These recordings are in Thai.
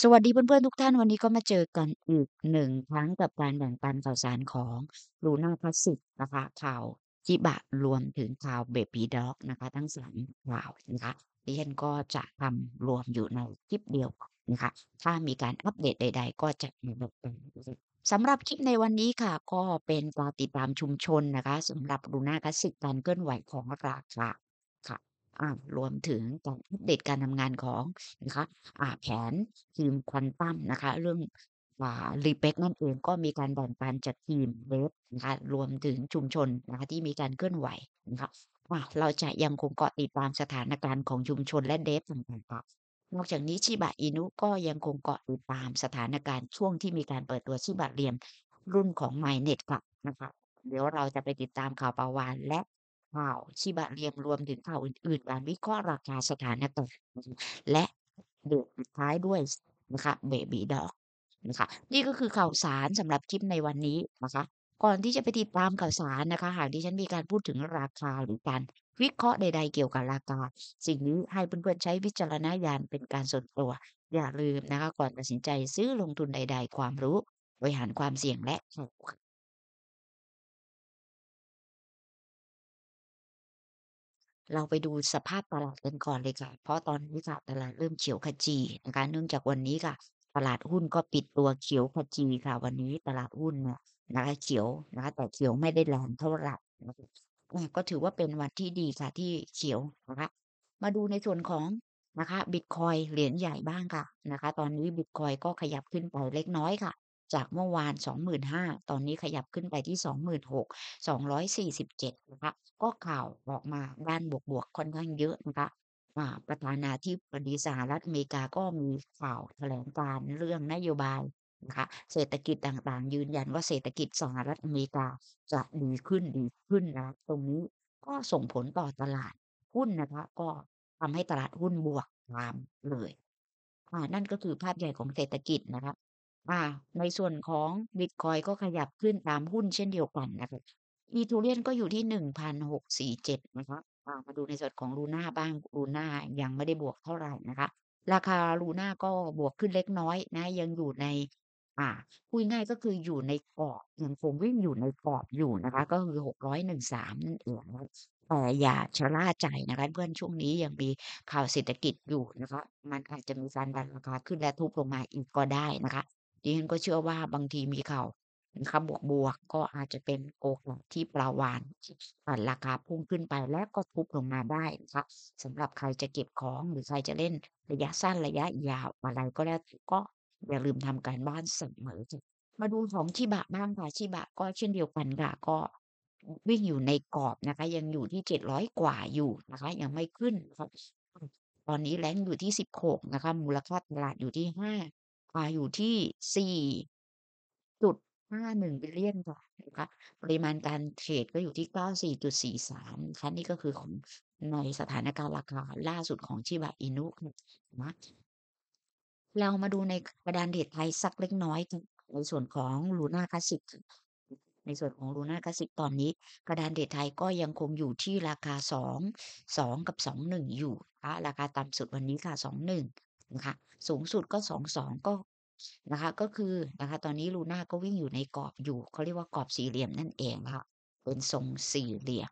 สวัสดีเพื่อนๆทุกท่าน วันนี้ก็มาเจอกันอีกหนึ่ง ครั้งกับการแบ่งปันข่าวสารของลูน่าพัาสิกนะคะข่าวจิบะรวมถึงข่าวเบบีด็อกนะคะ ทั้งสามข่าวนะคะดิฉันก็จะทำรวมอยู่ในคลิปเดียวนะคะถ้ามีการอัปเดตใดๆ ก็จะมีแบบเป็นสำหรับคลิปในวันนี้ค่ะ ก็เป็นการติดตามชุมชนนะคะสำหรับลูน่าพลาสสิกการเคลื่อนไหวของราคารวมถึงการอัปเดตการทำงานของนะคะแผนทีมควอนตัมนะคะ เรื่องรีเพ็กนั่นเองก็มีการแบ่งปันจัดทีมเว็บนะคะรวมถึงชุมชนนะคะ ที่มีการเคลื่อนไหวนะคะเราจะยังคงเกาะติดตามสถานการณ์ของชุมชนและเดฟต่างๆครับนอกจากนี้ชิบะอินุก็ยังคงเกาะติดตามสถานการณ์ช่วงที่มีการเปิดตัวชิบะเรียม รุ่นของไมเน็ตครับนะคะเดี๋ยวเราจะไปติดตามข่าวประวานและข่าวชีบะเรียงรวมถึงข่าวอื่นๆมาวิเคราะห์ราคาสถานะต่าและเดือดท้ายด้วยนะคะเบบีดอกนะคะ นี่ก็คือข่าวสารสำหรับคลิปในวันนี้นะคะ ก่อนที่จะไปติดตามข่าวสารนะคะ หากดิฉันมีการพูดถึงราคาหรือการวิเคราะห์ใด ๆ เกี่ยวกับราคาสิ่งนี้ให้เพื่อนๆใช้วิจารณญาณเป็นการส่วนตัว อย่าลืมนะคะ ก่อนตัดสินใจซื้อลงทุนใดๆความรู้บริหารความเสี่ยงและเราไปดูสภาพตลาดกันก่อนเลยค่ะ เพราะตอนนี้ค่ะตลาดเริ่มเขียวขจีนะคะ เนื่องจากวันนี้ค่ะ ตลาดหุ้นก็ปิดตัวเขียวขจีค่ะวันนี้ตลาดหุ้นเนี่ยนะคะเขียวนะคะ แต่เขียวไม่ได้แรงเท่าไหร่ก็ถือว่าเป็นวันที่ดีค่ะที่เขียวนะคะ มาดูในส่วนของนะคะบิตคอยเหรียญใหญ่บ้างค่ะนะคะ ตอนนี้บิตคอยก็ขยับขึ้นไปเล็กน้อยค่ะจากเมื่อวาน 25,000ตอนนี้ขยับขึ้นไปที่ 2 6 0 0 247 นะคะ ก็ข่าวออกมาด้านบวกๆ ค่อนข้างเยอะนะคะประธานาธิบดีสหรัฐอเมริกาก็มีข่าวแถลงการเรื่องนโยบายนะคะ เศรษฐกิจต่างๆ ยืนยันว่าเศรษฐกิจสหรัฐอเมริกาจะดีขึ้นดีขึ้นนะ ตรงนี้ก็ส่งผลต่อตลาดหุ้นนะคะ ก็ทำให้ตลาดหุ้นบวกตามเลยอ่านั่นก็คือภาพใหญ่ของเศรษฐกิจนะคะ่าในส่วนของบิตคอยก็ขยับขึ้นตามหุ้นเช่นเดียวกันนะคะอีทูเรียนก็อยู่ที่หนึ่งพันหกสี่เจ็ดนะคะมาดูในส่วนของลูน่าบ้างลูน่ายังไม่ได้บวกเท่าไหร่นะคะ ราคาลูน่าก็บวกขึ้นเล็กน้อย นะยังอยู่ในอ่าพูดง่ายก็คืออยู่ในกรอบยังคงวิ่งอยู่ในกรอบอยู่นะคะ ก็คือหกร้อยหนึ่งสามนั่นเองแต่อย่าชะล่าใจนะคะเพื่อนช่วงนี้ยังมีข่าวเศรษฐกิจอยู่นะคะมันอาจจะมีการดันราคาขึ้นและทุบลงมาอีกก็ได้นะคะดิฉันก็เชื่อว่าบางทีมีข่าวนะคะบวกบวกก็อาจจะเป็นโอกาสที่ปลาวานที่นราคาพุ่งขึ้นไปและก็ทุบลงมาได้นะคะสำหรับใครจะเก็บของหรือใครจะเล่นระยะสั้นระยะยาว อะไรก็แล้วก็อย่าลืมทำการบ้านเสมอะมาดูของชิบะบ้างค่ะชิบะก็เช่นเดียวกันค่ะก็วิ่งอยู่ในกรอบนะคะ ยังอยู่ที่เจ็ดร้อยกว่าอยู่นะคะยังไม่ขึ้นครับตอนนี้แรงอยู่ที่สิบหกนะคะมูลค่าตลาดอยู่ที่ห้าอ่าอยู่ที่ 4.51 billion ลาทนะคะปริมาณการเทรดก็อยู่ที่ 94.43นะคะนี่ก็คือของในสถานการณ์ราคาล่าสุดของชิบะอินุ นะเรามาดูในกระดานเดทไทยสักเล็กน้อยในส่วนของลูน่าคลาสิก ในส่วนของลูน่าคลาสิกตอนนี้ กระดานเดทไทยก็ยังคงอยู่ที่ราคา 2 2 กับ 2 1 อยู่ราคาต่ำสุดวันนี้ค่ะ 2 1นะคะสูงสุดก็สองสองก็นะคะ ก็คือนะคะ ตอนนี้ลูน่าก็วิ่งอยู่ในกรอบอยู่ เขาเรียกว่ากรอบสี่เหลี่ยมนั่นเองนะคะเป็นทรงสี่เหลี่ยม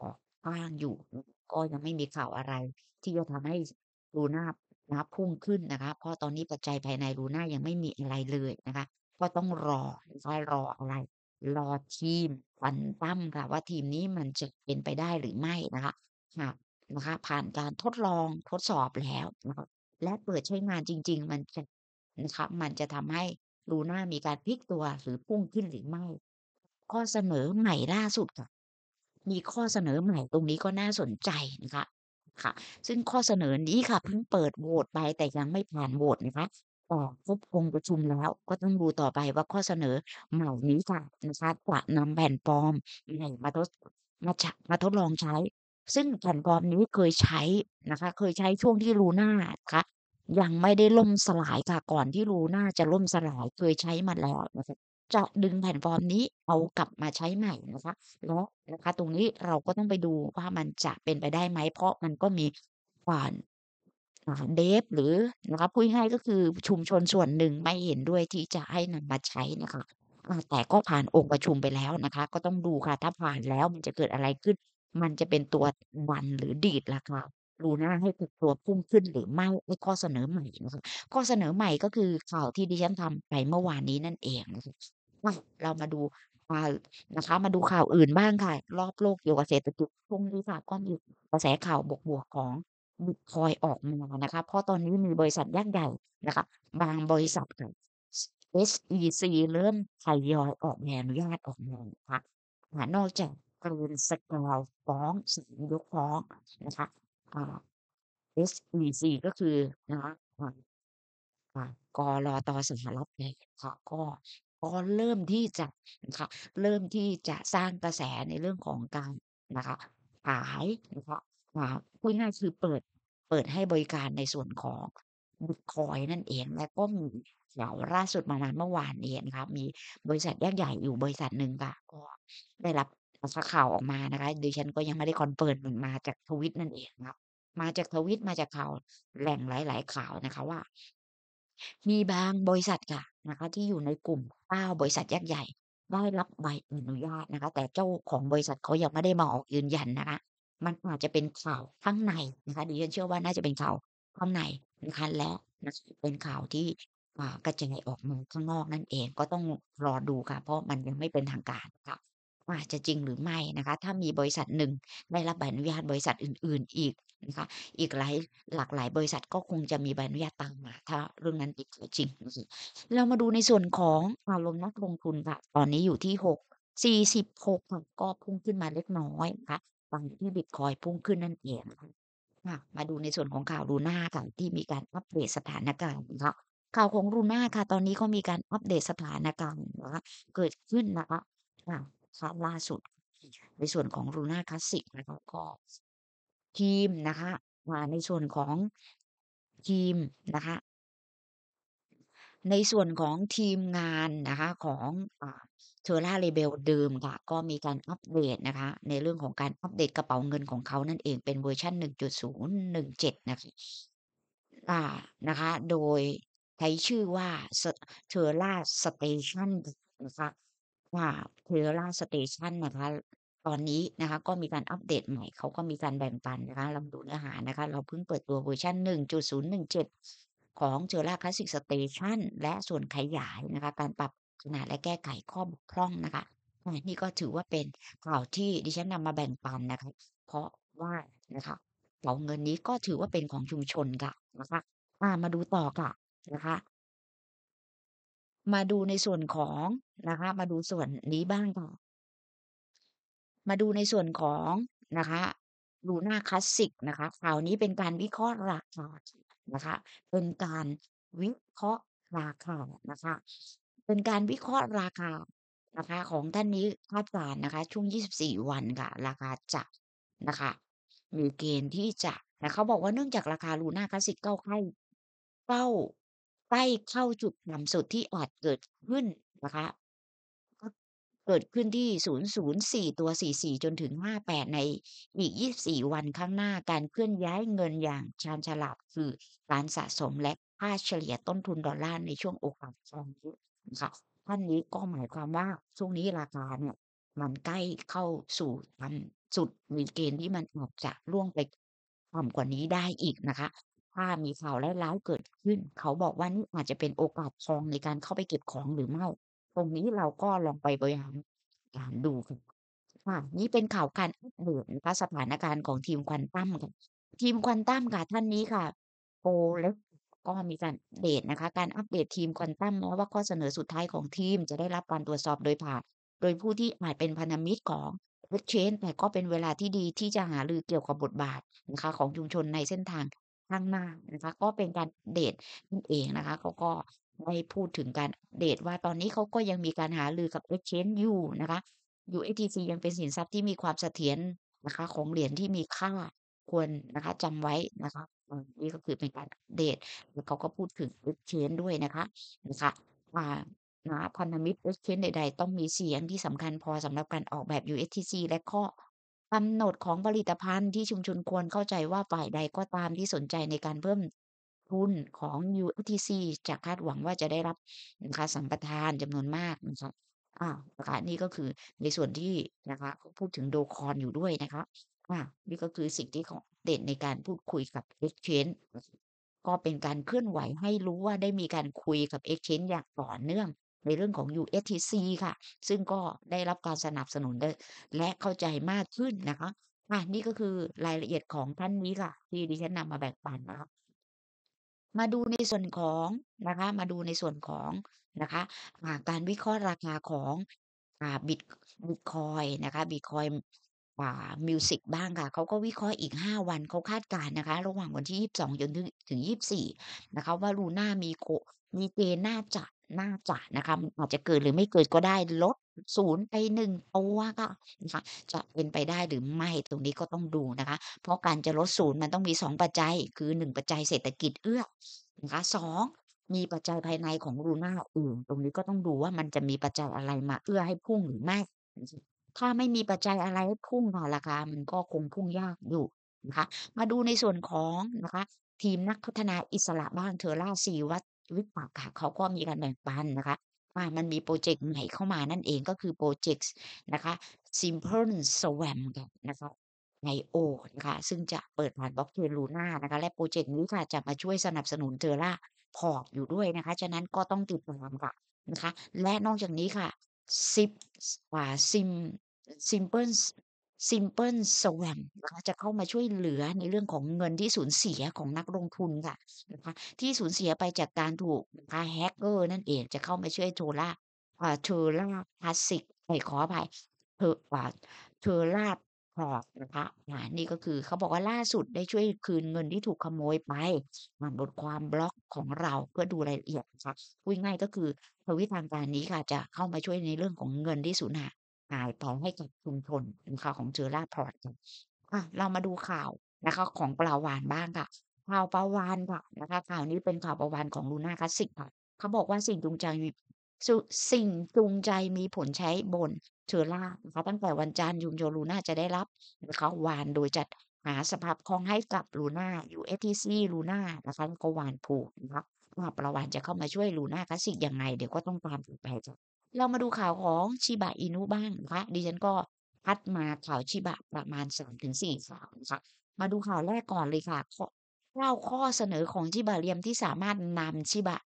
ออกว้างอยู่ ก็ยังไม่มีข่าวอะไร ที่จะทำให้ลูน่านะพุ่งขึ้นนะคะ เพราะตอนนี้ปัจจัยภายในลูน่ายังไม่มีอะไรเลยนะคะ ก็ต้องรอคอยรออะไรรอทีมฟันตั้มค่ะว่าทีมนี้มันจะเป็นไปได้หรือไม่นะคะค่ะนะคะ ผ่านการทดลองทดสอบแล้วนะคะและเปิดใช้งานจริง ๆ มันจะนะครับมันจะทำให้ลูน่ามีการพลิกตัวหรือพุ่งขึ้นหรือไม่ข้อเสนอใหม่ล่าสุดค่ะ มีข้อเสนอใหม่ตรงนี้ก็น่าสนใจนะคะค่ะ ซึ่งข้อเสนอนี้ค่ะเพิ่งเปิดโหวตไป แต่ยังไม่ผ่านโหวตนะคะ ออกครบองประชุมแล้ว ก็ต้องดูต่อไปว่าข้อเสนอเหล่านี้ค่ะนะคะจะนำแผ่นปลอมใหม่มาทดมามาทดลองใช้ซึ่งแพลตฟอร์มนี้เคยใช้นะคะ เคยใช้ช่วงที่ลูน่าคะยังไม่ได้ล่มสลายค่ะก่อนที่ลูน่าจะล่มสลายเคยใช้มาแล้วนะคะจะดึงแพลตฟอร์มนี้เอากลับมาใช้ใหม่นะคะแล้วนะคะ ตรงนี้เราก็ต้องไปดูว่ามันจะเป็นไปได้ไหมเพราะมันก็มีก่อนเดฟหรือนะคะพูดง่ายก็คือชุมชนส่วนหนึ่งไม่เห็นด้วยที่จะให้นำมาใช้นะคะแต่ก็ผ่านองค์ประชุมไปแล้วนะคะ ก็ต้องดูค่ะ ถ้าผ่านแล้วมันจะเกิดอะไรขึ้นมันจะเป็นตัวดันหรือดีดราคารูน่าให้ถูกตัวพุ่งขึ้นหรือไม่ใอ้ข้อเสนอใหม่นะคะข้อเสนอใหม่ก็คือข่าวที่ดิฉันทำไปเมื่อวานนี้นั่นเองนะคะเรามาดูนะคะ มาดูข่าวอื่นบ้างค่ะรอบโลกเกี่ยวกับเศรษฐกิจช่วงนี้ค่ะ ก็มีกระแสข่าวบวกบวกของบิตคอยออกมา นะคะเพราะตอนนี้มีบริษัทยักษ์ใหญ่นะคะ บางบริษัทค่ง SEC เริ่มทยอยออกแนวอนุญาตออกมาค่ะนอกจากเป็นสกอร์ฟ้องสียกฟ้องนะคะอ่า SEC ก็คือนะคะกรอตอสหรัฐเนี่ยค่ะก็ก็เริ่มที่จะนะคะเริ่มที่จะสร้างกระแสในเรื่องของการนะคะ ขายนะคะพูดง่ายคือเปิดเปิดให้บริการในส่วนของบิตคอยนั่นเอง และก็มีเดี๋ยวล่าสุดประมาณเมื่อวานเองครับ มีบริษัทยักษ์ใหญ่อยู่บริษัทหนึ่งค่ะ ก็ได้รับข่าวออกมานะคะดิฉันก็ยังไม่ได้คอนเฟิร์มมันมาจากทวิตนั่นเองครับมาจากทวิตมาจากข่าวแหล่งหลายๆข่าวนะคะ ว่า มีบางบริษัทค่ะนะคะ ที่อยู่ในกลุ่มเก้าบริษัทยักษ์ใหญ่ได้รับใบอนุญาตนะคะแต่เจ้าของบริษัทเขายังไม่ได้มาออกยืนยันนะคะมันอาจจะเป็นข่าวข้างในนะคะดิฉันเชื่อว่าน่าจะเป็นข่าวข้างในนะคะและนะคะเป็นข่าวที่ก็จกระจายออกมาข้างนอกนั่นเองก็ต้องรอดูค่ะ เพราะมันยังไม่เป็นทางการค่ะว่าจะจริงหรือไม่นะคะ ถ้ามีบริษัทหนึ่งได้รับใบอนุญาตบริษัทอื่นๆ อีกนะคะอีกหลายหลากหลายบริษัทก็คงจะมีใบอนุญาตตามมาถ้าเรื่องนั้นติดจริงเรามาดูในส่วนของอารมณ์นักลงทุนค่ะ ตอนนี้อยู่ที่หกสี่สิบหกก็พุ่งขึ้นมาเล็กน้อยนะคะบางที่บิตคอยพุ่งขึ้นนั่นเองค่ะมาดูในส่วนของข่าวลูน่าค่ะที่มีการอัปเดตสถานการณ์นะคะข่าวของลูน่าค่ะ ตอนนี้ก็มีการอัปเดตสถานการณ์นะคะเกิดขึ้นนะคะนะคะล่าสุดในส่วนของรูน่าคลาสสิกนะคะก็ทีมนะคะมาในส่วนของทีมนะคะ ในส่วนของทีมงานนะคะ ของเทอร่าเลเบลเดิมค่ะ ก็มีการอัปเดตนะคะ ในเรื่องของการอัปเดตกระเป๋าเงินของเขานั่นเองเป็นเวอร์ชัน1.017 นะคะึ่านะคะ โดยใช้ชื่อว่าเทอร่าสเตชันนะคะว่าเ l ลล่ a s t a t i o นะคะตอนนี้นะคะก็มีการอัปเดตใหม่เขาก็มีการแบ่งปันนะคะลองดูเนื้อหานะคะ เราเพิ่งเปิดตัวเวอร์ชัน1.017 ของเชอร่าคลาสสิกสเตชันและส่วนขยายนะคะ การปรับขนาดและแก้ไขข้อบกพร่องนะคะนี่ก็ถือว่าเป็นข่าวที่ดิฉันนำมาแบ่งปันนะคะ เพราะว่านะคะเหล่าเงินนี้ก็ถือว่าเป็นของชุมชนค่ะนะคะมาดูต่อค่ะนะคะมาดูในส่วนของนะคะ มาดูส่วนนี้บ้างก่อนมาดูในส่วนของนะคะดูหน้าคลาสสิกนะคะข่าวนี้เป็นการวิเคราะห์ราคานะคะ เป็นการวิเคราะห์ราคานะคะ เป็นการวิเคราะห์ราคานะคะของท่านนี้คาดการนะคะ ช่วง 24 วันค่ะ ราคาจะนะคะมีเกณฑ์ที่จะแต่เขาบอกว่าเนื่องจากราคา ลูน่าคลาสสิกเก้าใกล้เป้าใกล้เข้าจุดต่ำสุดที่อาจเกิดขึ้นนะคะ ก็เกิดขึ้นที่ 004 ตัว 44 จนถึง 58 ในอีก 24 วันข้างหน้าการเคลื่อนย้ายเงินอย่าง ชาญฉลาดคือการสะสมและค่าเฉลี่ยต้นทุนดอลลาร์ ในช่วงโอกาสทองค่ะท่านนี้ก็หมายความว่า ช่วงนี้ราคาเนี่ยมันใกล้เข้าสู่ทนสุดมีเกณฑ์ที่มันออกจะล่วงไปต่ำกว่านี้ได้อีกนะคะถ้ามีข่าวแร้ายเกิดขึ้น เขาบอกว่านี่อาจจะเป็นโอกาสทองในการเข้าไปเก็บของหรือไม่ตรงนี้เราก็ลองไปบริหารกามดูค่ะค่ะนี่เป็นข่าวการอัปเดตนะคะสถานการณ์ของทีมควันตั้มค่ะ ทีมควันตั้มค่ะท่านนี้ค่ะโกแล้กก็มีการอัเดตนะคะ การอัปเดตทีมควันตั้มแม้ว่าข้อเสนอสุดท้ายของทีมจะได้รับการตรวจสอบโดยผ่าน โดยผู้ที่อาจเป็นพันธมิตรของเวทเชนแต่ก็เป็นเวลาที่ดีที่จะหารือเกี่ยวกับบทบาทนะคะของชุมชนในเส้นทางข้างหน้านะคะ ก็เป็นการเดทนั่นเองนะคะเขาก็ได้พูดถึงการเดทว่าตอนนี้เขาก็ยังมีการหาลือกับเอเจนต์อยู่นะคะยูอทีซ c ยังเป็นสินทรัพย์ที่มีความเสถียรนะคะ ของเหรียญที่มีค่าควรนะคะจำไว้นะคะ นี่ก็คือเป็นการเดทแล้วเขาก็พูดถึงเอเจนต์ด้วยนะคะนะคะว่านะพันธมิตรเอเจนต์ใดๆ ต้องมีเสียงที่สำคัญพอสำหรับการออกแบบ u s t c และข้อกำหนดของผลิตภัณฑ์ที่ชุมชนควรเข้าใจว่าฝ่ายใดก็ตามที่สนใจในการเพิ่มทุนของ UTC จะคาดหวังว่าจะได้รับนะคะสัมปทานจำนวนมากนะคะ อ่านะคะนี่ก็คือในส่วนที่นะคะ พูดถึงโดคอนอยู่ด้วยนะคะอ่า นี่ก็คือสิ่งที่ขาเด่นในการพูดคุยกับ Exchange ก็เป็นการเคลื่อนไหวให้รู้ว่าได้มีการคุยกับ Exchange อย่างต่อเนื่องในเรื่องของ USTC ค่ะ ซึ่งก็ได้รับการสนับสนุนและเข้าใจมากขึ้นนะคะอ่ะนี่ก็คือรายละเอียดของท่านนี้ค่ะ ที่ดิฉันนำมาแบ่งปันนะคะมาดูในส่วนของนะคะ มาดูในส่วนของนะคะาการวิเคราะห์ราคาของบิตบิตคอยนะคะบิตคอยมิวสิกบ้างค่ะ เขาก็วิเคราะห์อีก 5 วันเขาคาดการณ์นะคะ ระหว่างวันที่ 22จนถึงถึง 24นะคะว่าลูน่ามีโคมีเกณฑ์น่าจะน่าจะนะคะอาจจะเกิดหรือไม่เกิดก็ได้ลดศูนย์ไปหนึ่งตัวก็นะคะ จะเป็นไปได้หรือไม่ ตรงนี้ก็ต้องดูนะคะ เพราะการจะลดศูนย์มันต้องมีสองปัจจัย คือหนึ่งปัจจัยเศรษฐกิจเอื้อนะคะสองมีปัจจัยภายในของรูน่าอื่น ตรงนี้ก็ต้องดูว่ามันจะมีปัจจัยอะไรมาเอื้อให้พุ่งหรือไม่ ถ้าไม่มีปัจจัยอะไรให้พุ่งน่ะราคามันก็คงพุ่งยากอยู่นะคะ มาดูในส่วนของนะคะทีมนักพัฒนาอิสระบ้างเทอร่าซีวัตวิตปักค่ะ เขาก็มีการแบ่งปันนะคะ ว่ามันมีโปรเจกต์ใหม่เข้ามานั่นเองก็คือโปรเจกต์นะคะ Simple Swam กันนะคะไนโอนะคะซึ่งจะเปิดผ่านบล็อกเชนลูน่านะคะ และโปรเจกต์นี้ค่ะจะมาช่วยสนับสนุนเทอร่าพอร์ตอยู่ด้วยนะคะ ฉะนั้นก็ต้องติดตามค่ะนะคะ และนอกจากนี้ค่ะซิปว่าซิมซิมเพิลซิมเพิลสว m นะคะจะเข้ามาช่วยเหลือในเรื่องของเงินที่สูญเสียของนักลงทุนค่ะนะคะที่สูญเสียไปจากการถูกนะคะแฮกเกอร์นั่นเองจะเข้ามาช่วยโทล่าเทอร่าพลาสติกไอขออภัยเทอร่าเทอร่าพอร์ตนะคะนี่ก็คือเขาบอกว่า ล่าสุดได้ช่วยคืนเงินที่ถูกขโมยไปมานบทความบล็อกของเราเพื่อดูรายละเอียดนะคะพูดง่ายก็คือทวิทางการนี้ค่ะจะเข้ามาช่วยในเรื่องของเงินที่สูญหายหาย่อให้กับชุมชนเป็นข่าวของเจอร่าพอร์ตอะเรามาดูข่าวนะคะของปลาวานบ้างค่ะข่าวปลาวานค่ะนะคะ ข่าวนี้เป็นข่าวปลาวานของลูน่าคลาสสิกค่ะเขาบอกว่าสิ่งจูงใจมีสสิ่งจูงใจมีผลใช้บนเชอร่านะคะตั้งแต่วันจันทร์ยุมโจลูน่าจะได้รับนะคะวานโดยจัดหาสภาพคล่องให้กับลูน่า u ี t c ลูน่านะคะแล้วก็วานผูกนะคะว่าประวานจะเข้ามาช่วยลูน่าคลาสสิกยังไงเดี๋ยวก็ต้องตามติดไปจ้ะเรามาดูข่าวของชิบะอินุบ้างนะคะ ดิฉันก็พัดมาข่าวชิบะประมาณสามถึงสี่ข่าวนะคะ มาดูข่าวแรกก่อนเลยค่ะเล่าข้อเสนอของชิบะเรียมที่สามารถนำชิบะ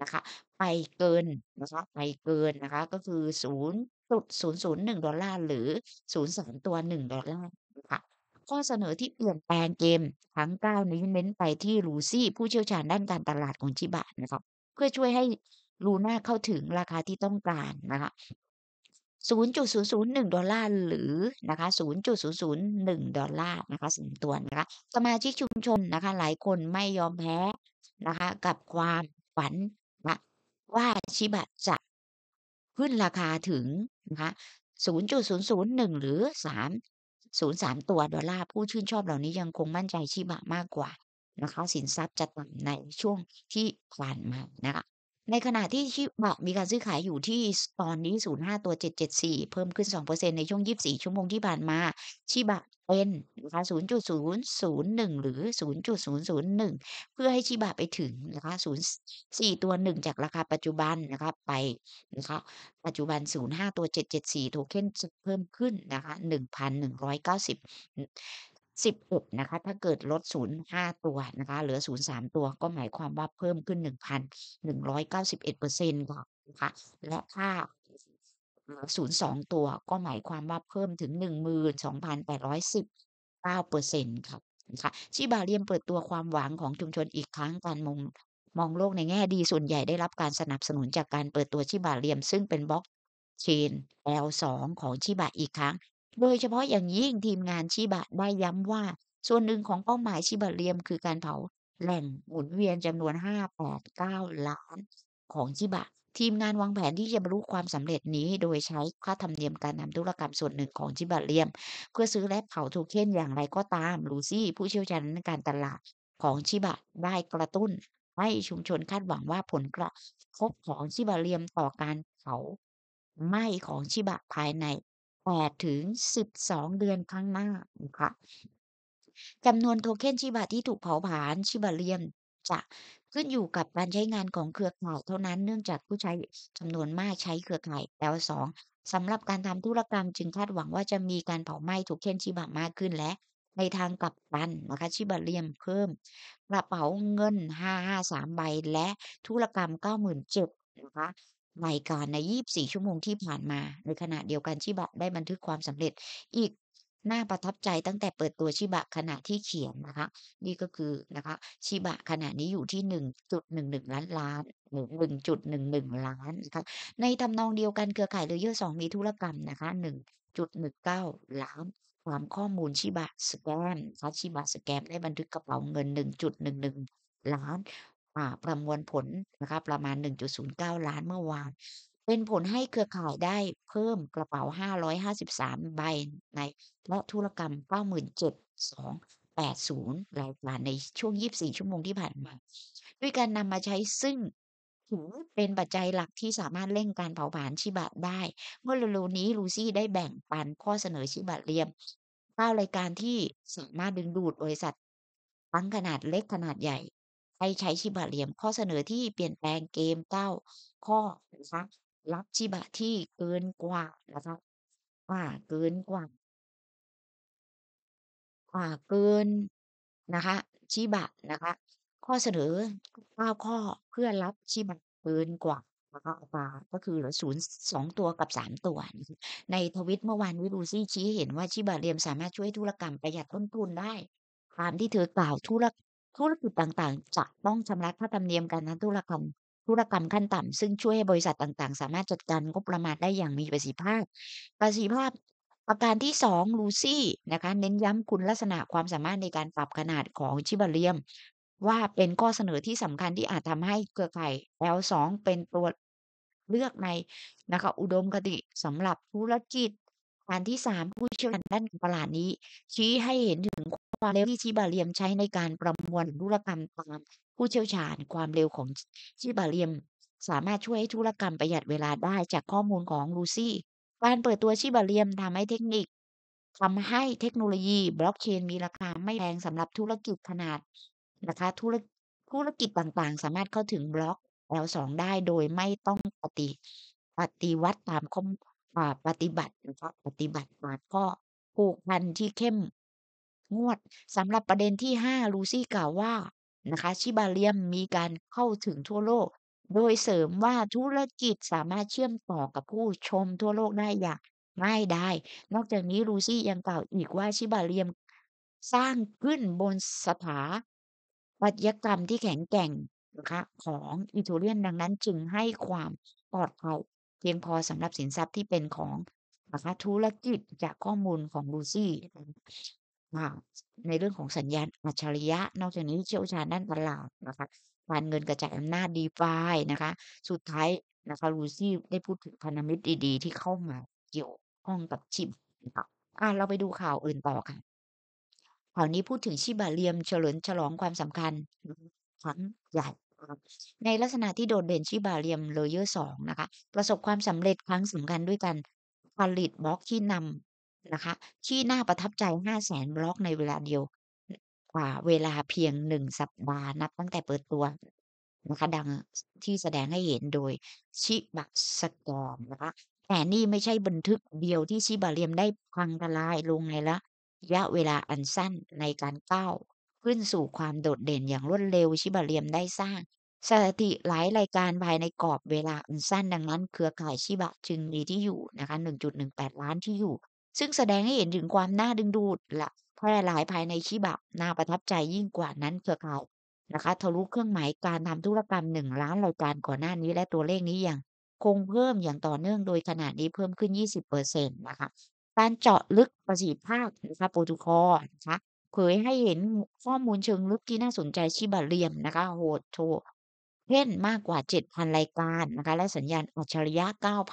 นะคะ ไปเกินนะคะไปเกินนะคะ ก็คือศูนย์จุดศูนย์ศูนย์หนึ่งดอลลาร์หรือศูนย์สามตัวหนึ่งดอลลาร์ค่ะ ข้อเสนอที่เปลี่ยนแปลงเกมทั้งเก้านี้เน้นไปที่ลูซี่ ผู้เชี่ยวชาญด้านการตลาดของชิบะนะครับ เพื่อช่วยใหลูน่าเข้าถึงราคาที่ต้องการนะคะ0.001 ดอลลาร์หรือนะคะ0.001 ดอลลาร์นะคะสมตัวนะคะสมาชิกชุมชนนะคะ หลายคนไม่ยอมแพ้นะคะ กับความฝันนะว่าชิบะจะขึ้นราคาถึงนะคะ0.001 หรือ 3 03 ตัวดอลลาร์ผู้ชื่นชอบเหล่านี้ยังคงมั่นใจชิบะมากกว่านะคะ สินทรัพย์จะต่ำในช่วงที่ผ่านมานะคะในขณะที่ชิบะมีการซื้อขายอยู่ที่ตอนนี้ 05 ตัว 774 เพิ่มขึ้น 2%ในช่วง 24 ชั่วโมงที่ผ่านมาชิบะเป็นนะคะ 0.001 หรือ 0.001 เพื่อให้ชิบะไปถึงนะคะ 04 ตัว 1 จากราคาปัจจุบันนะคะไปนะคะ ปัจจุบัน 05 ตัว 774 โทเค็นเพิ่มขึ้นนะคะ 1,190สิบหกนะคะ ถ้าเกิดลดศูนย์ห้าตัวนะคะ เหลือศูนย์สามตัวก็หมายความว่าเพิ่มขึ้นหนึ่งพันหนึ่งร้อยเก้าสิบเอ็ดเปอร์เซ็นต์ก่อนะคะและถ้าศูนย์สองตัวก็หมายความว่าเพิ่มถึงหนึ่งมืนสองพันแปดร้อยสิบเก้าเปอร์เซ็นต์ค่ะนะคะชิบาเลียมเปิดตัวความหวังของชุมชนอีกครั้งการมองมองโลกในแง่ดีส่วนใหญ่ได้รับการสนับสนุนจากการเปิดตัวชิบาเลียมซึ่งเป็นบล็อกเชน L2 ของชิบะอีกครั้งโดยเฉพาะอย่างยิ่งทีมงานชิบะได้ย้ำว่า ส่วนหนึ่งของเป้าหมายชิบะเรียม คือการเผาแหล่งหมุนเวียนจำนวน589ล้าน ของชิบะทีมงานวางแผนที่จะบรรลุความสำเร็จนี้โดยใช้ค่าธรรมเนียมการนำธุรกรรมส่วนหนึ่งของชิบะเรียม เพื่อซื้อและเผาโทเค็นอย่างไรก็ตามลูซี่ผู้เชี่ยวชาญในการตลาดของชิบะได้กระตุ้น ให้ชุมชนคาดหวังว่าผลกระทบของชิบะเรียมต่อการเผาไหม้ของชิบะภายใน8ถึง 12 เดือนข้างหน้านะคะจำนวนโทเค็นชิบะที่ถูกเผาผลาญชิบะเรียมจะขึ้นอยู่กับการใช้งานของเครือข่ายเท่านั้นเนื่องจากผู้ใช้จำนวนมากใช้เครือข่ายแล้วสองสำหรับการทำธุรกรรมจึงคาดหวังว่าจะมีการเผาไหม้โทเค็นชิบะมากขึ้นและ ในทางกลับกันนะคะชิบะเรียมเพิ่ม กระเป๋าเงิน553ใบและธุรกรรม97นะคะรายการใน24ชั่วโมงที่ผ่านมาในขณะเดียวกัน ชิบะได้บันทึกความสำเร็จอีกน่าประทับใจตั้งแต่เปิดตัวชิบะขณะที่เขียนนะคะ นี่ก็คือนะคะชิบะขณะนี้อยู่ที่หนึ่งจุดหนึ่งหนึ่งล้านล้านหนึ่งหนึ่งจุดหนึ่งหนึ่งล้านนะคะในทำนองเดียวกันเครือข่ายเลเยอร์สองมีธุรกรรมนะคะหนึ่งจุดหนึ่งเก้าล้าน ความข้อมูล ชิบะสแกนะคะชิบะสแกมได้บันทึกกระเป๋าเงินหนึ่งจุดหนึ่งหนึ่งล้านประมวลผลนะครับ ประมาณ 1.09 ล้านเมื่อวาน เป็นผลให้เครือข่ายได้เพิ่มกระเป๋า 553 ใบในละธุรกรรม 97,280รายการในช่วง 24 ชั่วโมงที่ผ่านมา ด้วยการนำมาใช้ซึ่งถือเป็นปัจจัยหลักที่สามารถเร่งการเผาผลาญชิบะได้ เมื่อเร็วๆนี้ลูซี่ได้แบ่งปันข้อเสนอชิบะเรียมเ้ารายการที่สามารถดึงดูดบริษัททั้งขนาดเล็กขนาดใหญ่ให้ใช้ชิบะเหลี่ยมข้อเสนอที่เปลี่ยนแปลงเกมเก้าข้อนะคะรับชิบะที่เกินกว่านะคะอ่า เกินกว่าอ่าเกินนะคะชิบะนะคะ ข้อเสนอเก้าข้อเพื่อรับชิบะเกินกว่าออกมาก็คือเหลือศูนย์สองตัวกับสามตัว ในทวิตเมื่อวานวิรูซี่ชี้ เห็นว่าชิบะเรียมสามารถช่วยธุรกรรมประหยัดต้นทุนได้ความที่เธอกล่าวธุรกธุรกิจต่างๆ จะต้องชำระค่าธรรมเนียมการทำธุรกรรมธุรกรรมขั้นต่ำซึ่งช่วยให้บริษัทต่างๆ สามารถจัดการงบประมาณได้อย่างมีประสิทธิภาพ ประสิทธิภาพประการที่ 2 ลูซี่นะคะเน้นย้ำคุณลักษณะความสามารถในการปรับขนาดของชิบาเลียม ว่าเป็นข้อเสนอที่สำคัญที่อาจทำให้เครือข่าย L2 เป็นตัวเลือกในนะคะอุดมคติสำหรับธุรกิจการที่3ผู้เชี่ยวชาญด้านตลาดนี้ ชี้ให้เห็นถึงความเร็วที่ชิบาเรียมใช้ในการประมวลธุรกรรมตามผู้เชี่ยวชาญ ความเร็วของชิบาเรียม สามารถช่วยให้ธุรกรรมประหยัดเวลาได้จากข้อมูลของลูซี่ การเปิดตัวชิบาเรียมทำให้เทคนิคทำให้เทคโนโลยีบล็อกเชนมีราคาไม่แพงสำหรับธุรกิจขนาดนะคะธุรธุรกิจต่างๆสามารถเข้าถึงบล็อก L2 ได้โดยไม่ต้องปฏิปฏิวัติตามข้อปฏิบัตินะครับปฏิบัติตามข้อผูกพันที่เข้มงวดสำหรับประเด็นที่ 5 ลูซี่กล่าวว่านะคะ ชิบาเลียมมีการเข้าถึงทั่วโลก โดยเสริมว่าธุรกิจสามารถเชื่อมต่อกับผู้ชมทั่วโลกได้อย่างง่ายได้ นอกจากนี้ลูซี่ยังกล่าวอีกว่า ชิบาเลียมสร้างขึ้นบนสถา ปัตยกรรมที่แข็งแกร่งนะคะของอิตาเลียนดังนั้น จึงให้ความปลอดภัยเพียงพอสำหรับสินทรัพย์ที่เป็นของนะคะธุรกิจจากข้อมูลของลูซี่ในเรื่องของสัญญาณอัจฉริยะ นอกจากนี้เชี่ยวชาญด้านตลาดนะคะการเงินกระจายอำนาจดีฟายนะคะสุดท้ายนะคะลูซี่ได้พูดถึงพันธมิตรดีๆ ที่เข้ามาเกี่ยวข้องกับชิมนะคะอ่ะเราไปดูข่าวอื่นต่อค่ะข่าวนี้พูดถึงชิบาเลียมเฉลิมฉลองความสำคัญครั้งใหญ่ ในลักษณะที่โดดเด่นชิบาเลียมเลเยอร์สองนะคะประสบความสำเร็จครั้งสำคัญด้วยกันผลิตบล็อกที่นำนะคะที่น่าประทับใจ5 0 0แสนบล็อกในเวลาเดียว กว่าเวลาเพียง 1 สัปดาห์นับตั้งแต่เปิดตัวนะคะดังที่แสดงให้เห็นโดยชิบะสกอรมนะคะแต่นี่ไม่ใช่บันทึกเดียวที่ชิบะเรียมได้พังทลายลงในละระยะเวลาอันสั้นในการก้าวขึ้นสู่ความโดดเด่นอย่างรวดเร็วชิบะเรียมได้สร้าง สถิติหลายรายการภายในกรอบเวลาอันสั้นดังนั้น เครือข่ายชิบะจึงมีที่อยู่นะคะ1.18ล้านที่อยู่ซึ่งแสดงให้เห็นถึงความน่าดึงดูดและแพร่หลายภายในชีบะน่าประทับใจยิ่งกว่านั้นเครือข่ายนะคะ ทะลุเครื่องหมายการทำธุรกรรมหนึ่งล้านรายการก่อนหน้านี้และตัวเลขนี้อย่างคงเพิ่มอย่างต่อเนื่องโดยขนาดนี้เพิ่มขึ้น 20%นะคะการเจาะลึกประสิทธิภาพนะคะโปรตุคอนะคะเผยให้เห็นข้อมูลเชิงลึกที่น่าสนใจชิบะเรียมนะคะโหดโชเช่นมากกว่า7,000รายการนะคะและสัญญาณอัจฉริยะ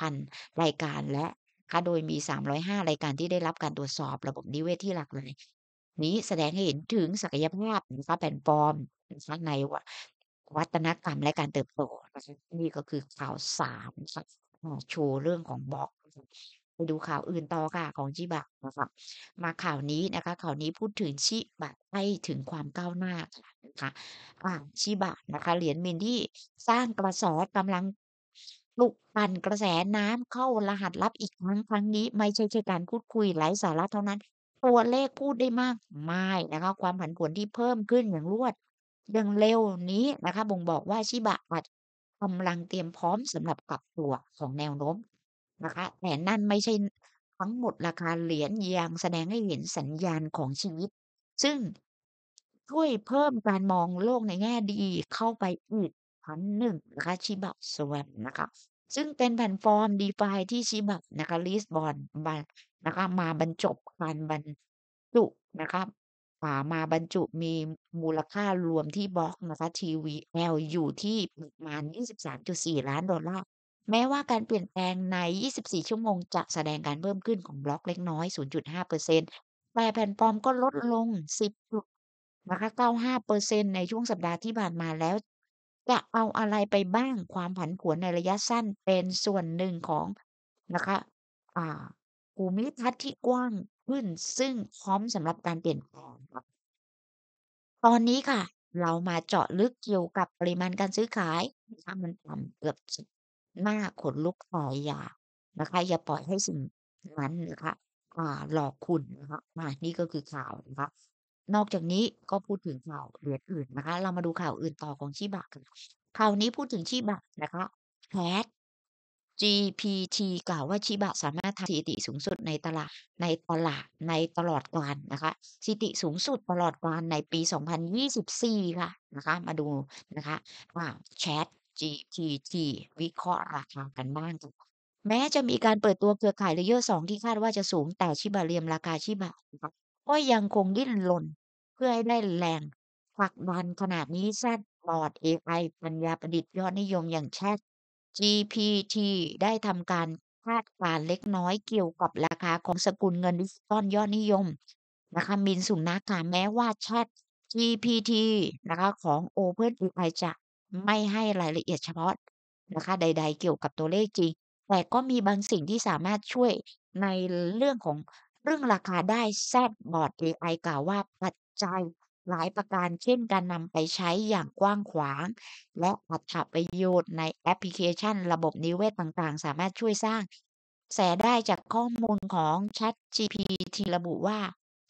9,000รายการและคะโดยมี 305 รายการที่ได้รับการตรวจสอบระบบนิเวศที่หลักเลยนี้แสดงให้เห็นถึงศักยภาพนะคะแผ่นฟอร์มในวัฒนกรรมและการเติบโตนี่ก็คือข่าวสามโชว์เรื่องของบล็อก ไปดูข่าวอื่นต่อค่ะของชิบะนะคะมาข่าวนี้นะคะ ข่าวนี้พูดถึงชิบะไปถึงความก้าวหน้าค่ะนะคะชิบะนะคะเหรียญมินที่สร้างกระสอบกำลังปลุกปั่นกระแสน้ำเข้ารหัสลับอีกครั้งครั้งนี้ไม่ใช่แค่การพูดคุยไร้สาระเท่านั้น ตัวเลขพูดได้มาก ไม่นะคะความผันผวนที่เพิ่มขึ้นอย่างรวดอย่างเร็วนี้นะคะ บ่งบอกว่าชิบะอาจกำลังเตรียมพร้อมสำหรับกลับตัวของแนวโน้มนะคะแต่นั่นไม่ใช่ทั้งหมดราคาเหรียญยังแสดงให้เห็นสัญญาณของชีวิต ซึ่งช่วยเพิ่มการมองโลกในแง่ดีเข้าไปอีกพ0 0 1นะคะชิบะสวนนะคะซึ่งเป็นแพลตฟอร์มดีฟาที่ชิบะนะคะลิสบอนบันนะคะมาบรรจบการบรรจุนะคะามาบรรจุมีมูลค่ารวมที่บล็อกนะคะีวีแอลอยู่ที่ประมาณ23.4 ล้านดอลลาร์แม้ว่าการเปลี่ยนแปลงใน 24 ชั่วโมงจะแสดงการเพิ่มขึ้นของบล็อกเล็กน้อย 0.5%แต่แพลนฟอร์มก็ลดลง 10นะคะ95%ในช่วงสัปดาห์ที่ผ่านมาแล้วจะเอาอะไรไปบ้างความผันผวนในระยะสั้นเป็นส่วนหนึ่งของนะคะ อ่า ภูมิทัศน์ที่กว้างขึ้น ซึ่งพร้อมสำหรับการเปลี่ยนแปลงครับตอนนี้ค่ะ เรามาเจาะลึกเกี่ยวกับปริมาณการซื้อขายถ้ามันต่ำเกือบสุดหน้าขนลุกต่ออย่านะคะ อย่าปล่อยให้สิ่งนั้นนะคะอ่าหลอกคุณนะคะมานี่ก็คือข่าวนะคะนอกจากนี้ก็พูดถึงข่าวเหรียญอื่นนะคะ เรามาดูข่าวอื่นต่อของชีบะกันข่าวนี้พูดถึงชีบะนะคะแพท GPT กล่าวว่าชีบะสามารถทำสถิติสูงสุดในตลาดในตลาดในตลอดกาลนะคะสถิติสูงสุดตลอดกาลในปี 2024 ค่ะนะคะ มาดูนะคะ ว่าแชท GPT วิเคราะห์ราคากันบ้าง แม้จะมีการเปิดตัวเครือข่ายเลเยอร์ 2 ที่คาดว่าจะสูงแต่ชิบะเรียมราคาชิบะนะคะก็ยังคงดิ้นรนเพื่อให้ได้แรงผลักดันขนาดนี้ c h a t b อดเอไอปัญญาประดิษฐ์ยอดนิยมอย่างแชท g p t ได้ทำการคาดการณ์เล็กน้อยเกี่ยวกับราคาของสกุลเงินดิจิตอลยอดนิยมนะคะมินสุนักค่ะแม้ว่าแชท GPT นะคะของ OpenAI จะไม่ให้รายละเอียดเฉพาะนะคะใดๆเกี่ยวกับตัวเลขจริง แต่ก็มีบางสิ่งที่สามารถช่วยในเรื่องของเรื่องราคาได้แซดบอร์ด AI กล่าวว่าปัจจัยหลายประการ เช่นการนำไปใช้อย่างกว้างขวาง และอัตประโยชน์ในแอปพลิเคชันระบบนิเวศต่างๆ สามารถช่วยสร้าง แสได้จากข้อมูลของ ChatGPT ระบุว่า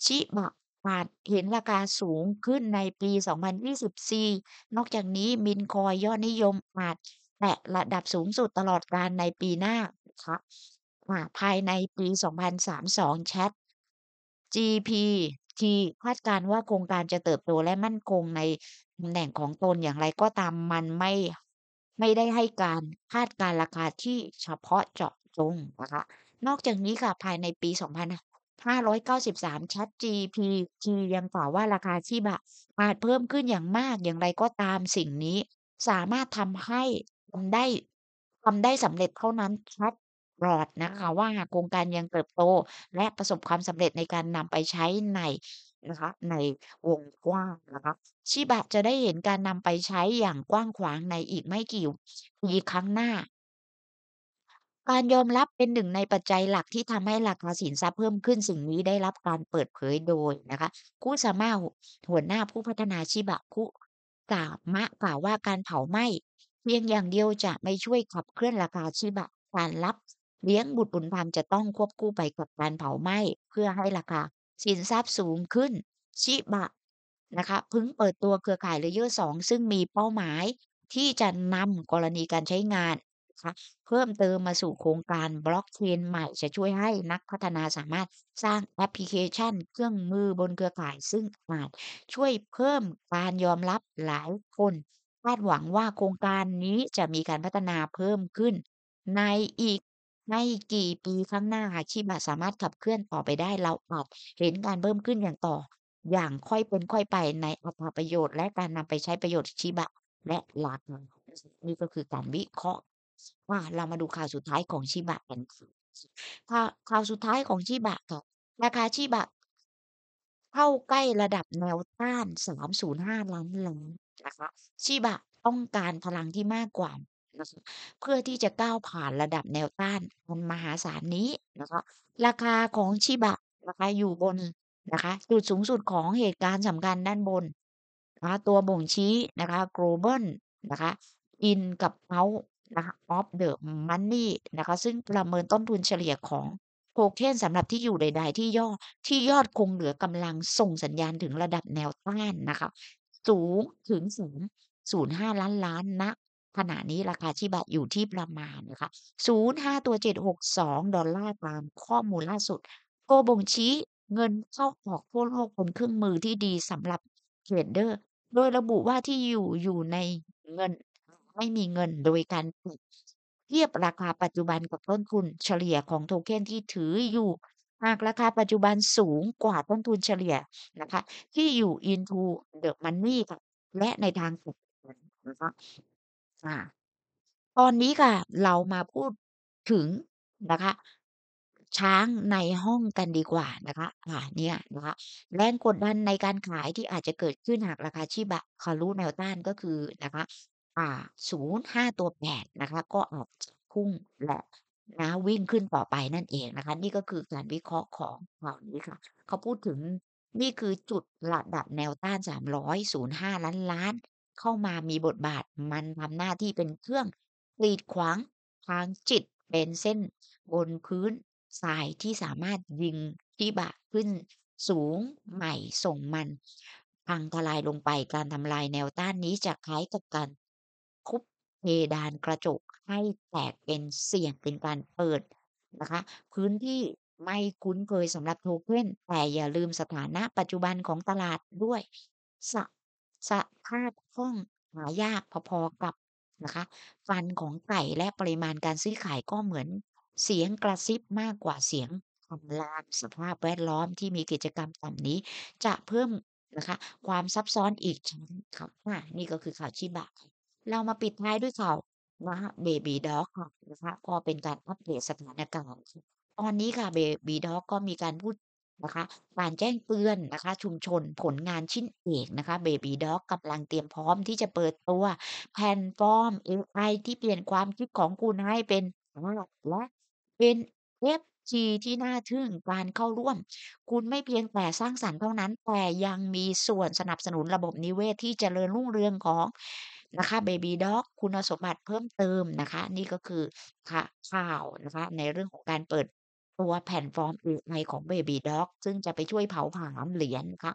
ชิบะอาจเห็นราคาสูงขึ้นในปี 2024 นอกจากนี้มินคอยยอดนิยมอาจแตะระดับสูงสุดตลอดการในปีหน้าค่ะภายในปี2032 Chat GPT คาดการว่าโครงการจะเติบโตและมั่นคงในตำแหน่งของตนอย่างไรก็ตามมันไม่ ไม่ได้ให้การคาดการราคาที่เฉพาะเจาะจงนะคะ นอกจากนี้ค่ะภายในปี2593 Chat GPT ยังกล่าวว่าราคาที่บะอาจเพิ่มขึ้นอย่างมากอย่างไรก็ตามสิ่งนี้ สามารถทำให้ทำได้ทำได้สำเร็จเท่านั้น Chat ลอดนะคะว่าโครงการยังเติบโตและประสบความสำเร็จในการนำไปใช้ในนะคะในวงกว้างนะคะชิบะจะได้เห็นการนำไปใช้อย่างกว้างขวางในอีกไม่กี่ปีครั้งหน้า การยอมรับเป็นหนึ่งในปัจจัยหลักที่ทำให้ราคาสินทรัพย์เพิ่มขึ้นสิ่งนี้ได้รับการเปิดเผยโดยนะคะคุสามะหัวหน้าผู้พัฒนาชิบะคุกามะกล่าวว่าการเผาไหม้เพียงอย่างเดียวจะไม่ช่วยขับเคลื่อนราคาชิบะ การรับเลี้ยงบุตรบุญธรรมจะต้องควบคู่ไปกับการเผาไหม้เพื่อให้ราคาสินทรัพย์สูงขึ้นชิบะนะคะเพิ่งเปิดตัวเครือข่ายเลเยอร์สองซึ่งมีเป้าหมายที่จะนำกรณีการใช้งานนะคะเพิ่มเติมมาสู่โครงการบล็อกเชนใหม่ จะช่วยให้นักพัฒนาสามารถสร้างแอปพลิเคชัน เครื่องมือบนเครือข่ายซึ่งอาจช่วยเพิ่มการยอมรับหลายคนคาดหวังว่าโครงการนี้จะมีการพัฒนาเพิ่มขึ้นในอีกไม่กี่ปีข้างหน้าอาชีพะสามารถขับเคลื่อนต่อไปได้เราอาจเห็นการเพิ่มขึ้นอย่างต่อ อย่างค่อยเป็นค่อยไปในอัตราประโยชน์และการนำไปใช้ประโยชน์ชีบะและหลากนี่ก็คือการวิเคราะห์ ว่าเรามาดูข่าวสุดท้ายของชีบะกันค่าข่าวสุดท้ายของชีบะค่ะราคาชีบะเข้าใกล้ระดับแนวต้าน 305ล้านล้านะคะชีบะต้องการพลังที่มากกว่านะเพื่อที่จะก้าวผ่านระดับแนวต้านมันมหาศาลนี้นะคะราคาของชิบะนะคะอยู่บนนะคะจุดสูงสุดของเหตุการณ์สำคัญด้านบนนะคะตัวบ่งชี้นะคะ global นะคะ in กับ out นะคะ of the money นะคะซึ่งประเมินต้นทุนเฉลี่ยของโทเค็นสำหรับที่อยู่ใดๆที่ยอด ที่ยอดคงเหลือกำลังส่งสัญญาณถึงระดับแนวต้านนะคะสูงถึงสูงศูนย์ห้าล้านล้านณขณะนี้ราคาชิบะอยู่ที่ประมาณ นะคะ05ตัว762 ดอลลาร์ตามข้อมูลล่าสุด โกบ่งชี้เงินเข้าออกทั่วโลกบนเครื่องมือที่ดีสำหรับเทรดเดอร์ โดยระบุว่าที่อยู่อยู่ในเงินไม่มีเงินโดยการเทียบราคาปัจจุบันกับต้นทุนเฉลี่ยของโทเค็นที่ถืออยู่ หากราคาปัจจุบันสูงกว่าต้นทุนเฉลี่ยนะคะที่อยู่ into the money และในทางกันนะคะค่ะตอนนี้ค่ะ เรามาพูดถึงนะคะ ช้างในห้องกันดีกว่านะคะอ่ะเนี่ยนะคะแรงกดดันในการขายที่อาจจะเกิดขึ้นหากราคาชิบะคารุแนวต้านก็คือนะคะ อ่าศูนย์ห้าตัวแปดนะคะ ก็อาจจะพุ่งและนะวิ่งขึ้นต่อไปนั่นเองนะคะ นี่ก็คือการวิเคราะห์ของเหล่านี้ค่ะเขาพูดถึงนี่คือจุดระดับแนวต้านสามร้อยศูนย์ห้าล้านล้านเข้ามามีบทบาทมันทำหน้าที่เป็นเครื่องกีดขวางทางจิตเป็นเส้น บนพื้นทรายที่สามารถยิงที่บะขึ้น สูงใหม่ส่งมันพังทลายลงไปการทำลายแนวต้านนี้จะคล้ายกับการคุบเพดานกระจกให้แตกเป็นเสี่ยงเป็นการเปิดนะคะพื้นที่ไม่คุ้นเคยสำหรับโทเค็นแต่อย่าลืมสถานะปัจจุบันของตลาดด้วยสสภาพคล่อง หายากพอๆกับนะคะ ฟันของไก่และปริมาณการซื้อขายก็เหมือนเสียงกระซิบมากกว่าเสียงคำลามสภาพแวดล้อมที่มีกิจกรรม ต่ำนี้ จะเพิ่มนะคะความซับซ้อนอีกชั้นค่ะ นี่ก็คือข่าวชิบะเรามาปิดท้ายด้วยข่าวนะเบบีด็อกนะคะก็เป็นการอัปเดตสถานการณ์ตอนนี้ค่ะเบบีด็อกก็มีการพูดนะคะการแจ้งเตือนนะคะ ชุมชนผลงานชิ้นเอกนะคะเบบีด็อกกำลังเตรียมพร้อมที่จะเปิดตัว แพลฟอร์ม AI ที่เปลี่ยนความคิดของคุณให้เป็นและเป็นเอฟจีที่น่าทึ่งการเข้าร่วม คุณไม่เพียงแต่สร้างสรรค์เท่านั้น แต่ยังมีส่วนสนับสนุนระบบนิเวศที่จเจริญรุ่งเรืองของนะคะเบบีด็อกคุณสมบัติเพิ่มเติมนะคะ นี่ก็คือข่าวนะคะ ในเรื่องของการเปิดตัวแพลตฟอร์มอในของ Baby d o กซึ่งจะไปช่วยเผาผลาญเหรียญนะคะ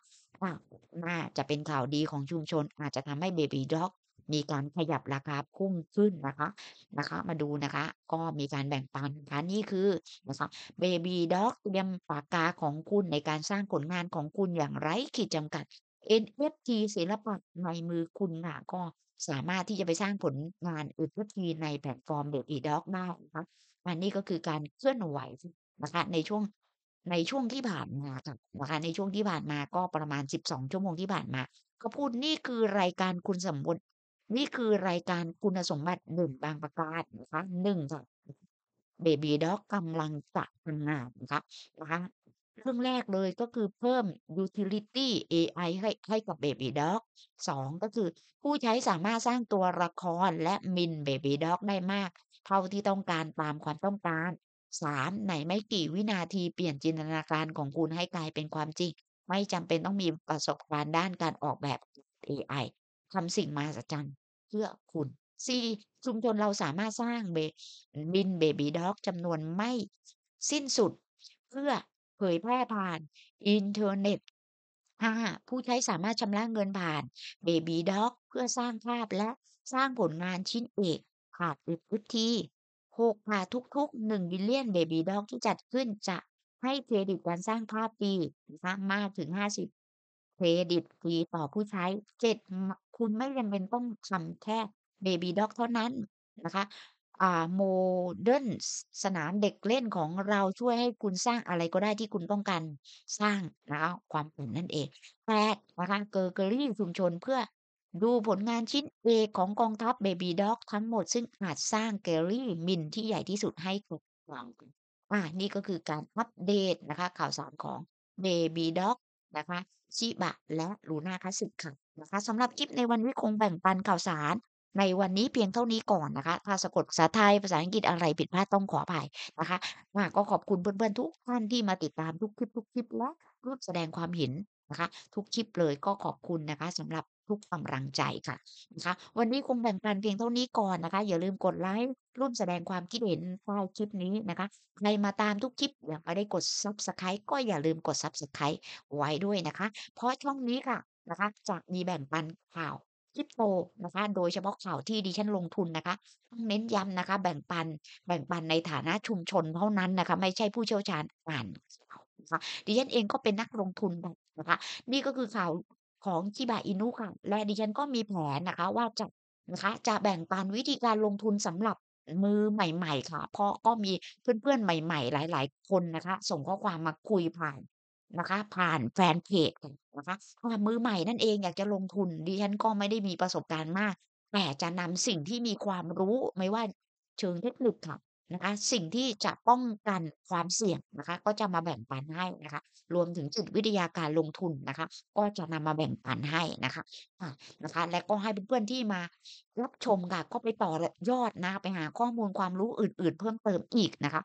น่าจะเป็นข่าวดีของชุมชน อาจจะทำให้ Baby d o กมีการขยับราคาพุ่งขึ้นนะคะนะคะ มาดูนะคะ ก็มีการแบ่งปันนะคะนี่คือนะคะเบบีด็อกเตรียมปากกาของคุณในการสร้างผลงานของคุณอย่างไร้ขีดจำกัด NFT ศิลปะในมือคุณค่ะก็สามารถที่จะไปสร้างผลงานอื่นๆในแพลตฟอร์มเบบีด็อกได้นะคะอันนี้ก็คือการเคลื่อนไหวนะคะในช่วงในช่วงที่ผ่านมาค่ะนะคะในช่วงที่ผ่านมาก็ประมาณ 12 ชั่วโมงที่ผ่านมา ก็พูดนี่คือรายการคุณสมบัติ นี่คือรายการคุณสมบัติหนึ่งบางประการนะคะหนึ่งค่ะเบบีด็อกกำลังจะทำงานนะคะนะคะเรื่องแรกเลยก็คือเพิ่ม utility AI ให้ให้กับ Baby Dog งก็คือผู้ใช้สามารถสร้างตัวละครและมิน Baby Dog ได้มาก เท่าที่ต้องการตามความต้องการสาไในไม่กี่วินาทีเปลี่ยนจินตนาการของคุณ ให้กลายเป็นความจริง ไม่จำเป็นต้องมีประสบการณ์ด้านการออกแบบ AI ทำสิ่งมาัจันเพื่อคุณ 4. ชุมชนเราสามารถสร้างเบบินเบบีด็อกจำนวนไม่สิ้นสุด เพื่อเผยแพร่ผ่านอินเทอร์เน็ต 5. ผู้ใช้สามารถชำระเงินผ่านเบบีด็อกเพื่อสร้างภาพและสร้างผลงานชิ้นเอกผ่านวิที6ค่ะทุกๆ1 billion baby dog ที่จัดขึ้นจะให้เครดิตการสร้างภาพปีนะคะมากถึง 50 เครดิตฟรีต่อผู้ใช้ 7 คุณไม่จำเป็นต้องทำแค่ baby dog เท่านั้นนะคะโมเดิร์นสนามเด็กเล่นของเราช่วยให้คุณสร้างอะไรก็ได้ที่คุณต้องการสร้างนะคะความอุ่นนั่นเองแปดนะคะเกอร์เกอรี่ชุมชนเพื่อดูผลงานชิ้นเอกของกองทัพเบบีด็อกทั้งหมดซึ่งอาจสร้างแกลลี่มินที่ใหญ่ที่สุดให้กับวังอ่านี่ก็คือการอัปเดตนะคะ ข่าวสารของเบบีด็อกนะคะชิบะและลูน่าคาสึค่ะนะคะสำหรับคลิปในวันนี้คงแบ่งปันข่าวสารในวันนี้เพียงเท่านี้ก่อนนะคะ ถ้าสะกดภาษาไทยภาษาอังกฤษอะไร ผิดพลาดต้องขออภัยนะคะก็ขอบคุณเพื่อนๆทุกท่านที่มาติดตามทุกคลิปทุกคลิปและร่วมแสดงความเห็นนะคะ ทุกคลิปเลยก็ขอบคุณนะคะสำหรับทุกความรังใจค่ะนะคะวันนี้คงแบ่งปันเพียงเท่านี้ก่อนนะคะ อย่าลืมกดไลค์ร่วมแสดงความคิดเห็นใต้คลิปนี้นะคะใครมาตามทุกคลิป อยากไมได้กด subscribe ก็อย่าลืมกด subscribe ไว้ด้วยนะคะ เพราะช่องนี้ค่ะนะคะจะมีแบ่งปันข่าวคริปโตนะคะโดยเฉพาะข่าวที่ดิฉันลงทุนนะคะต้องเน้นย้ำนะคะ แบ่งปันแบ่งปันในฐานะชุมชนเท่านั้นนะคะไม่ใช่ผู้เชี่ยวชาญอ่านข่าวนะคะดิฉันเองก็เป็นนักลงทุนนะคะ นี่ก็คือข่าวของชิบะอินุค่ะและดิฉันก็มีแผนนะคะว่าจะนะคะจะแบ่งปันวิธีการลงทุนสำหรับมือใหม่ๆค่ะเพราะก็มีเพื่อนๆ ใหม่ๆ หลายๆ คนนะคะ ส่งข้อความมาคุยผ่านนะคะ ผ่านแฟนเพจนะคะว่ามือใหม่นั่นเองอยากจะลงทุนดิฉันก็ไม่ได้มีประสบการณ์มาก แต่จะนำสิ่งที่มีความรู้ไม่ว่าเชิงเทคนิคค่ะนะคะสิ่งที่จะป้องกันความเสี่ยงนะคะ ก็จะมาแบ่งปันให้นะคะรวมถึงจิตวิทยาการลงทุนนะคะ ก็จะนำมาแบ่งปันให้นะคะ่ะนะคะและก็ให้เพื่อนๆที่มารับชมค่ะก็ไปต่อยอดนะไปหาข้อมูลความรู้อื่นๆ เพิ่มเติมอีกนะคะ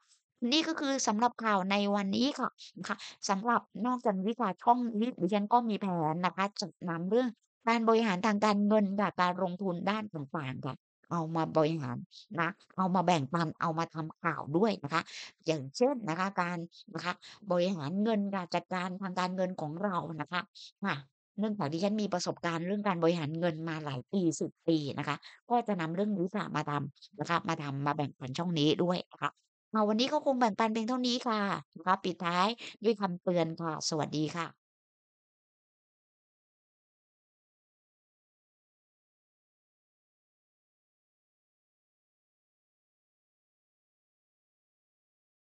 นี่ก็คือสำหรับข่าวในวันนี้ค่ะนะคะสำหรับนอกจากวิชาช่องนี้ดิฉันก็มีแผนนะคะจะนำเรื่องการบริหารทางการเงินกับการลงทุนด้านต่างๆค่ะเอามาบริหารนะเอามาแบ่งปันเอามาทำข่าวด้วยนะคะ อย่างเช่นนะคะ การนะคะบริหารเงินการจัดการทางการเงินของเรานะคะค่ะเนื่องจากที่ฉันมีประสบการณ์เรื่องการบริหารเงินมาหลายปีสิบปีนะคะ ก็จะนำเรื่องนี้ค่ะมาทำนะคะมาทำมาแบ่งปันช่องนี้ด้วยนะคะเอาวันนี้ก็คงแบ่งปันเพียงเท่านี้ค่ะนะคะปิดท้ายด้วยคำเตือนค่ะสวัสดีค่ะ